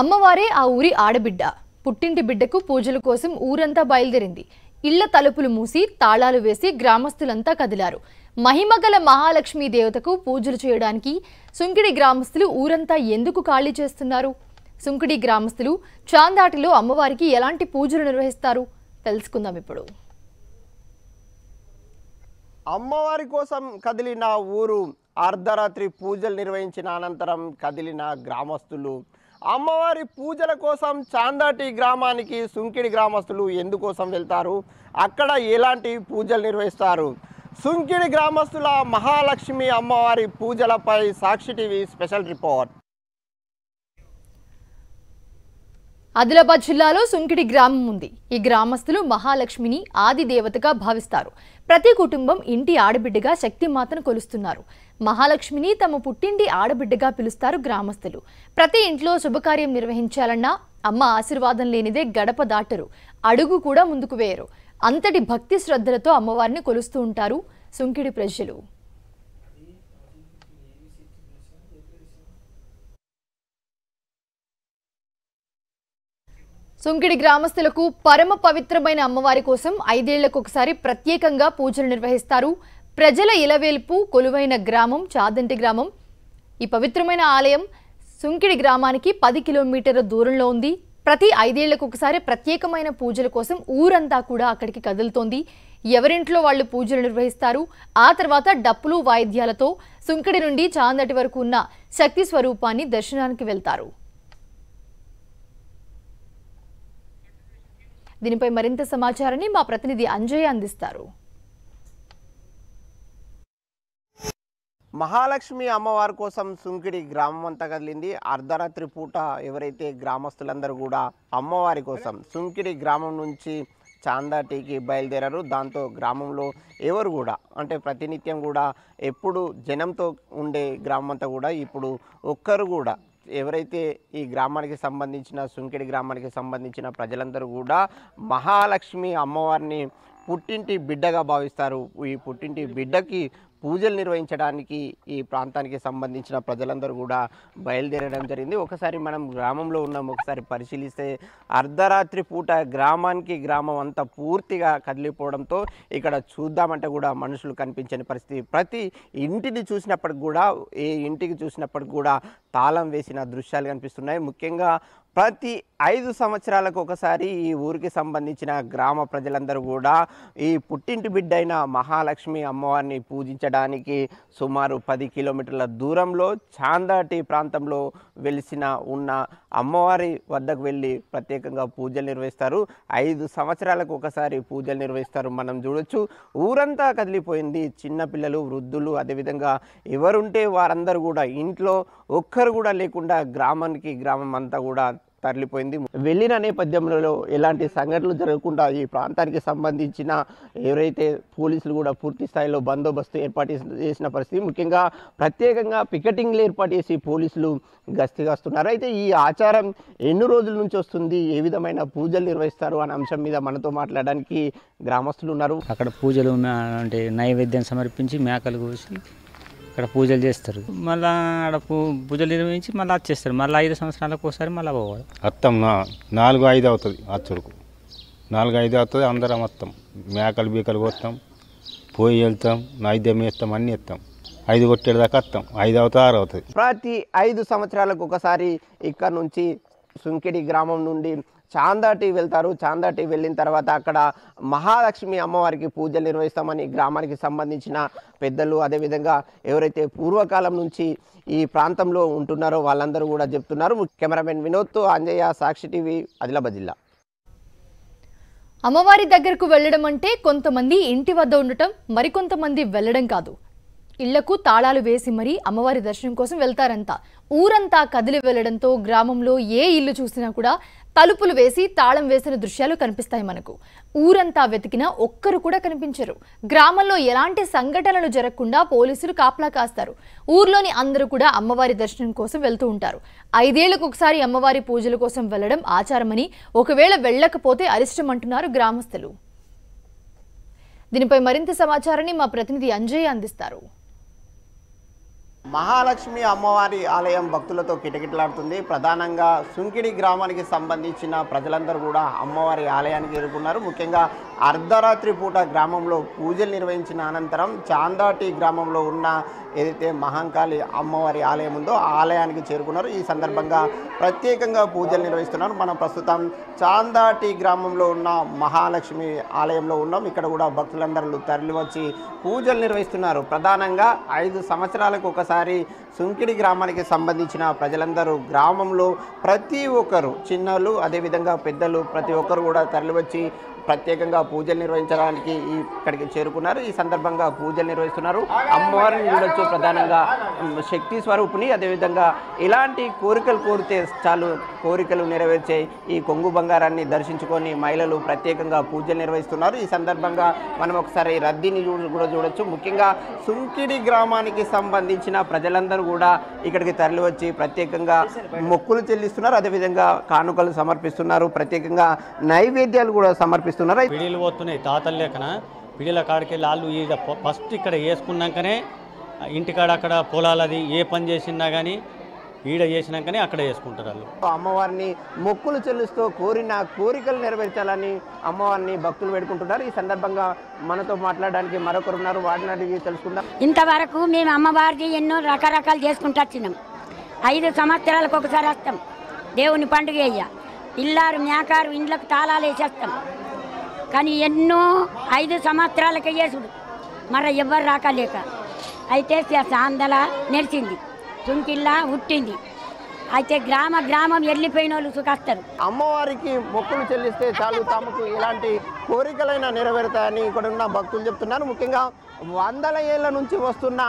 అమ్మవారే ఆ ఊరి ఆడబిడ్డ పుట్టింటి బిడ్డకు పూజల కోసం ఊరంతా బయలుదేరింది ఇళ్ల తలుపులు మూసి తాళాలు వేసి గ్రామస్తులంతా కదిలారు మహిమగల మహాలక్ష్మీ దేవతకు పూజలు చేయడానికి సుంకిడి గ్రామస్తులు ఊరంతా ఎందుకు ఖాళీ చేస్తున్నారు సుంకిడి గ్రామస్తులు చాందాటిలో అమ్మవారికి ఎలాంటి పూజలు నిర్వహిస్తారు తెలుసుకుందాం ఇప్పుడు అమ్మవారి కోసం కదిలిన ఊరు అర్ధరాత్రి పూజలు నిర్వహించిన అనంతరం కదిలిన గ్రామస్తులు అమ్మవారి పూజల కోసం చాందాటి గ్రామానికి సుంకిడి గ్రామస్తులు ఎందుకోసం వెళ్తారు అక్కడ ఎలాంటి పూజలు నిర్వహిస్తారు సుంకిడి గ్రామస్తుల మహాలక్ష్మి అమ్మవారి పూజలపై Sakshi TV special report Adilabad జిల్లాలో సుంకిడి గ్రామం ఉంది ఈ గ్రామస్తులు మహాలక్ష్మిని ఆది దేవతగా భావిస్తారు ప్రతి కుటుంబం ఇంటి ఆడబిడ్డగా శక్తిమాతను కొలుస్తున్నారు మహాలక్ష్మిని తమ పుట్టింటి ఆడబిడ్డగా పిలుస్తారు గ్రామస్తులు ప్రతి ఇంట్లో శుభకార్యం నిర్వహించాలన్నా అమ్మ ఆశీర్వాదం లేనిదే గడప దాటరు అడుగు కూడా ముందుకు వేయరు అంతటి భక్తి శ్రద్ధలతో అమ్మవారిని కొలుస్తూ ఉంటారు సుంకిడి ప్రజలు సుంకిడి గ్రామస్తులకు పరమ పవిత్రమైన అమ్మవారి కోసం ఐదేళ్లకు ఒకసారి ప్రత్యేకంగా పూజలు నిర్వహిస్తారు ప్రజల ఇలవేల్పు కొలువైన గ్రామం చాదంటి గ్రామం ఈ పవిత్రమైన ఆలయం సుంకిడి గ్రామానికి పది కిలోమీటర్ల దూరంలో ఉంది ప్రతి ఐదేళ్లకు ఒకసారి ప్రత్యేకమైన పూజల కోసం ఊరంతా కూడా అక్కడికి కదులుతోంది ఎవరింట్లో వాళ్ళు పూజలు నిర్వహిస్తారు ఆ తర్వాత డప్పులు వాయిద్యాలతో సుంకిడి నుండి చాందటి వరకు ఉన్న శక్తి స్వరూపాన్ని దర్శనానికి వెళ్తారు దీనిపై మరింత సమాచారాన్ని మా ప్రతినిధి అంజయ్య అందిస్తారు మహాలక్ష్మి అమ్మవారి కోసం సుంకిడి గ్రామం అంతా కదిలింది అర్ధరాత్రి పూట ఎవరైతే గ్రామస్తులందరూ కూడా అమ్మవారి కోసం సుంకిడి గ్రామం నుంచి చాందాటికి బయలుదేరారు దాంతో గ్రామంలో ఎవరు కూడా అంటే ప్రతినిత్యం కూడా ఎప్పుడు జనంతో ఉండే గ్రామం అంతా కూడా ఇప్పుడు ఒక్కరు కూడా ఎవరైతే ఈ గ్రామానికి సంబంధించిన సుంకెడి గ్రామానికి సంబంధించిన ప్రజలందరూ కూడా మహాలక్ష్మి అమ్మవారిని పుట్టింటి బిడ్డగా భావిస్తారు ఈ పుట్టింటి బిడ్డకి పూజలు నిర్వహించడానికి ఈ ప్రాంతానికి సంబంధించిన ప్రజలందరూ కూడా బయలుదేరడం జరిగింది ఒకసారి మనం గ్రామంలో ఉన్నాం ఒకసారి పరిశీలిస్తే అర్ధరాత్రి పూట గ్రామానికి గ్రామం అంతా పూర్తిగా కదిలిపోవడంతో ఇక్కడ చూద్దామంటే కూడా మనుషులు కనిపించని పరిస్థితి ప్రతి ఇంటిని చూసినప్పటికి కూడా ఏ ఇంటికి చూసినప్పటికి కూడా తాళం వేసిన దృశ్యాలు కనిపిస్తున్నాయి ముఖ్యంగా ప్రతి ఐదు సంవత్సరాలకు ఒకసారి ఈ ఊరికి సంబంధించిన గ్రామ ప్రజలందరూ కూడా ఈ పుట్టింటి బిడ్డైన మహాలక్ష్మి అమ్మవారిని పూజించడానికి సుమారు పది కిలోమీటర్ల దూరంలో చాందాటి ప్రాంతంలో వెలిసిన ఉన్న అమ్మవారి వద్దకు వెళ్ళి ప్రత్యేకంగా పూజలు నిర్వహిస్తారు ఐదు సంవత్సరాలకు ఒకసారి పూజలు నిర్వహిస్తారు మనం చూడొచ్చు ఊరంతా కదిలిపోయింది చిన్నపిల్లలు వృద్ధులు అదేవిధంగా ఎవరుంటే వారందరూ కూడా ఇంట్లో ఒక్కరు కూడా లేకుండా గ్రామానికి గ్రామం అంతా కూడా తరలిపోయింది వెళ్ళిన నేపథ్యంలో ఎలాంటి సంఘటనలు జరగకుండా ఈ ప్రాంతానికి సంబంధించిన ఎవరైతే పోలీసులు కూడా పూర్తి స్థాయిలో బందోబస్తు ఏర్పాటు చేసిన పరిస్థితి ముఖ్యంగా ప్రత్యేకంగా పికెటింగ్లు ఏర్పాటు చేసి పోలీసులు వస్తున్నారు అయితే ఈ ఆచారం ఎన్ని రోజుల నుంచి వస్తుంది ఏ విధమైన పూజలు నిర్వహిస్తారు అనే అంశం మీద మనతో మాట్లాడడానికి గ్రామస్తులు ఉన్నారు అక్కడ పూజలు అంటే నైవేద్యం సమర్పించి మేకలు కోసి ఇక్కడ పూజలు చేస్తారు మళ్ళా ఆడ పూజలు నిర్వహించి మళ్ళీ వచ్చేస్తారు మళ్ళీ ఐదు సంవత్సరాలకు ఒకసారి మళ్ళీ పోవాలి అత్తం నాలుగు ఐదు అవుతుంది అచ్చుడుకు నాలుగు ఐదు అవుతుంది అందరం వస్తాం మేకలు బీకలు కొత్తాం పోయి వెళ్తాం నైద్యం వేస్తాం అన్నీ ఇస్తాం ఐదు కొట్టేదాకా వస్తాం ఐదు అవుతా ఆరు అవుతుంది ప్రతి ఐదు సంవత్సరాలకు ఒకసారి ఇక్కడ నుంచి సుంకిడి గ్రామం నుండి చాందాటి వెళ్తారు చాందాటి వెళ్ళిన తర్వాత అక్కడ మహాలక్ష్మి అమ్మవారికి పూజలు నిర్వహిస్తామని గ్రామానికి సంబంధించిన పెద్దలు అదేవిధంగా ఎవరైతే పూర్వకాలం నుంచి ఈ ప్రాంతంలో ఉంటున్నారో వాళ్ళందరూ కూడా చెప్తున్నారు కెమెరామెన్ వినోద్తో అంజయ్య సాక్షి టీవీ ఆదిలాబాద్ జిల్లా అమ్మవారి దగ్గరకు వెళ్ళడం అంటే కొంతమంది ఇంటి వద్ద ఉండటం మరికొంతమంది వెళ్ళడం కాదు ఇళ్లకు తాళాలు వేసి మరీ అమ్మవారి దర్శనం కోసం వెళ్తారంతా ఊరంతా కదిలి వెళ్లడంతో గ్రామంలో ఏ ఇల్లు చూసినా కూడా తలుపులు వేసి తాళం వేసిన దృశ్యాలు కనిపిస్తాయి మనకు ఊరంతా వెతికినా ఒక్కరు కూడా కనిపించరు గ్రామంలో ఎలాంటి సంఘటనలు జరగకుండా పోలీసులు కాపలా కాస్తారు ఊర్లోని అందరూ కూడా అమ్మవారి దర్శనం కోసం వెళ్తూ ఉంటారు ఐదేళ్లకు ఒకసారి అమ్మవారి పూజల కోసం వెళ్లడం ఆచారమని ఒకవేళ వెళ్ళకపోతే అరిష్టం అంటున్నారు గ్రామస్తులు దీనిపై మరింత సమాచారాన్ని మా ప్రతినిధి అంజయ్ అందిస్తారు మహాలక్ష్మి అమ్మవారి ఆలయం భక్తులతో కిటకిటలాడుతుంది ప్రధానంగా సుంకిడి గ్రామానికి సంబంధించిన ప్రజలందరూ కూడా అమ్మవారి ఆలయానికి ఎదుర్కొన్నారు ముఖ్యంగా అర్ధరాత్రి పూట గ్రామంలో పూజలు నిర్వహించిన అనంతరం చాందాటి గ్రామంలో ఉన్న ఏదైతే మహంకాళి అమ్మవారి ఆలయం ఉందో ఆలయానికి చేరుకున్నారు ఈ సందర్భంగా ప్రత్యేకంగా పూజలు నిర్వహిస్తున్నారు మనం ప్రస్తుతం చాందాటి గ్రామంలో ఉన్న మహాలక్ష్మి ఆలయంలో ఉన్నాం ఇక్కడ కూడా భక్తులందరూ తరలివచ్చి పూజలు నిర్వహిస్తున్నారు ప్రధానంగా ఐదు సంవత్సరాలకు ఒకసారి సుంకిడి గ్రామానికి సంబంధించిన ప్రజలందరూ గ్రామంలో ప్రతి ఒక్కరు చిన్నలు అదేవిధంగా పెద్దలు ప్రతి ఒక్కరు కూడా తరలివచ్చి ప్రత్యేకంగా పూజలు నిర్వహించడానికి ఇక్కడికి చేరుకున్నారు ఈ సందర్భంగా పూజలు నిర్వహిస్తున్నారు అమ్మవారిని చూడొచ్చు ప్రధానంగా శక్తి స్వరూపుని అదేవిధంగా ఇలాంటి కోరికలు కోరితే చాలు కోరికలు నెరవేర్చే ఈ కొంగు బంగారాన్ని దర్శించుకొని మహిళలు ప్రత్యేకంగా పూజలు నిర్వహిస్తున్నారు ఈ సందర్భంగా మనం ఒకసారి రద్దీని కూడా చూడొచ్చు ముఖ్యంగా సుంకిడి గ్రామానికి సంబంధించిన ప్రజలందరూ అందరూ కూడా ఇక్కడికి తరలివచ్చి ప్రత్యేకంగా మొక్కులు చెల్లిస్తున్నారు అదేవిధంగా కానుకలు సమర్పిస్తున్నారు ప్రత్యేకంగా నైవేద్యాలు కూడా సమర్పిస్తున్నారు పిడిలు పోతున్నాయి తాతలు లేకన పిడిల కాడికి వాళ్ళు ఈ ఫస్ట్ ఇక్కడ వేసుకున్నాకనే ఇంటికాడ అక్కడ పొలాలది ఏ పని చేసినా కానీ ఈడ చేసినాకనే అక్కడ చేసుకుంటారు వాళ్ళు అమ్మవారిని మొక్కులు చెల్లిస్తూ కోరిన కోరికలు నెరవేర్చాలని అమ్మవారిని భక్తులు పెడుకుంటున్నారు ఈ సందర్భంగా మనతో మాట్లాడడానికి మరొకరు ఉన్నారు వాడినవి తెలుసుకుందాం ఇంతవరకు మేము అమ్మవారికి ఎన్నో రకరకాలు చేసుకుంటూ వచ్చినాం ఐదు సంవత్సరాలకు ఒకసారి వస్తాం దేవుని పండుగ అయ్యా ఇల్లారు మేకారు ఇండ్లకు తాళాలు వేసేస్తాం కానీ ఎన్నో ఐదు సంవత్సరాలకు చేసుడు మరి ఎవరు రాకలేక అయితే సాందల నెరిచింది తుంకిల్లా ఉట్టింది అయితే గ్రామ గ్రామం వెళ్ళిపోయిన వాళ్ళు సుఖస్తారు అమ్మవారికి మొక్కులు చెల్లిస్తే చాలు తమకు ఇలాంటి కోరికలైనా నెరవేరుతాయని ఇక్కడ ఉన్న భక్తులు చెప్తున్నారు ముఖ్యంగా వందల ఏళ్ళ నుంచి వస్తున్న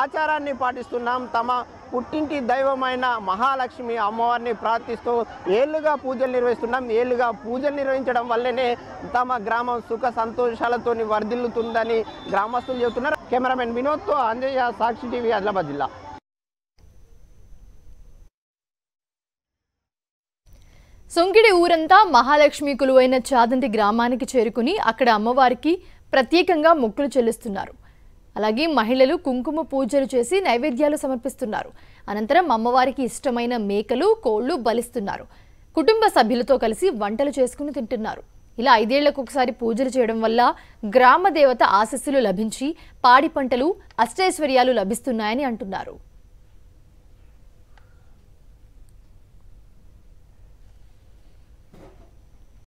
ఆచారాన్ని పాటిస్తున్నాం తమ పుట్టింటి దైవమైన మహాలక్ష్మి అమ్మవారిని ప్రార్థిస్తూ ఏళ్ళుగా పూజలు నిర్వహిస్తున్నాం ఏళ్ళుగా పూజలు నిర్వహించడం వల్లనే తమ గ్రామం సుఖ సంతోషాలతో వర్ధిల్లుతుందని గ్రామస్తులు చెబుతున్నారు కెమెరామెన్ వినోద్తో అంజయ్య సాక్షి టీవీ ఆదిలాబాద్ జిల్లా సొంకిడి ఊరంతా మహాలక్ష్మి కులువైన చాదంతి గ్రామానికి చేరుకుని అక్కడ అమ్మవారికి ప్రత్యేకంగా మొక్కులు చెల్లిస్తున్నారు అలాగే మహిళలు కుంకుమ పూజలు చేసి నైవేద్యాలు సమర్పిస్తున్నారు అనంతరం అమ్మవారికి ఇష్టమైన మేకలు కోళ్లు బలిస్తున్నారు కుటుంబ సభ్యులతో కలిసి వంటలు చేసుకుని తింటున్నారు ఇలా ఐదేళ్లకు ఒకసారి పూజలు చేయడం వల్ల గ్రామ దేవత ఆశస్సులు లభించి పాడి పంటలు అష్టైశ్వర్యాలు లభిస్తున్నాయని అంటున్నారు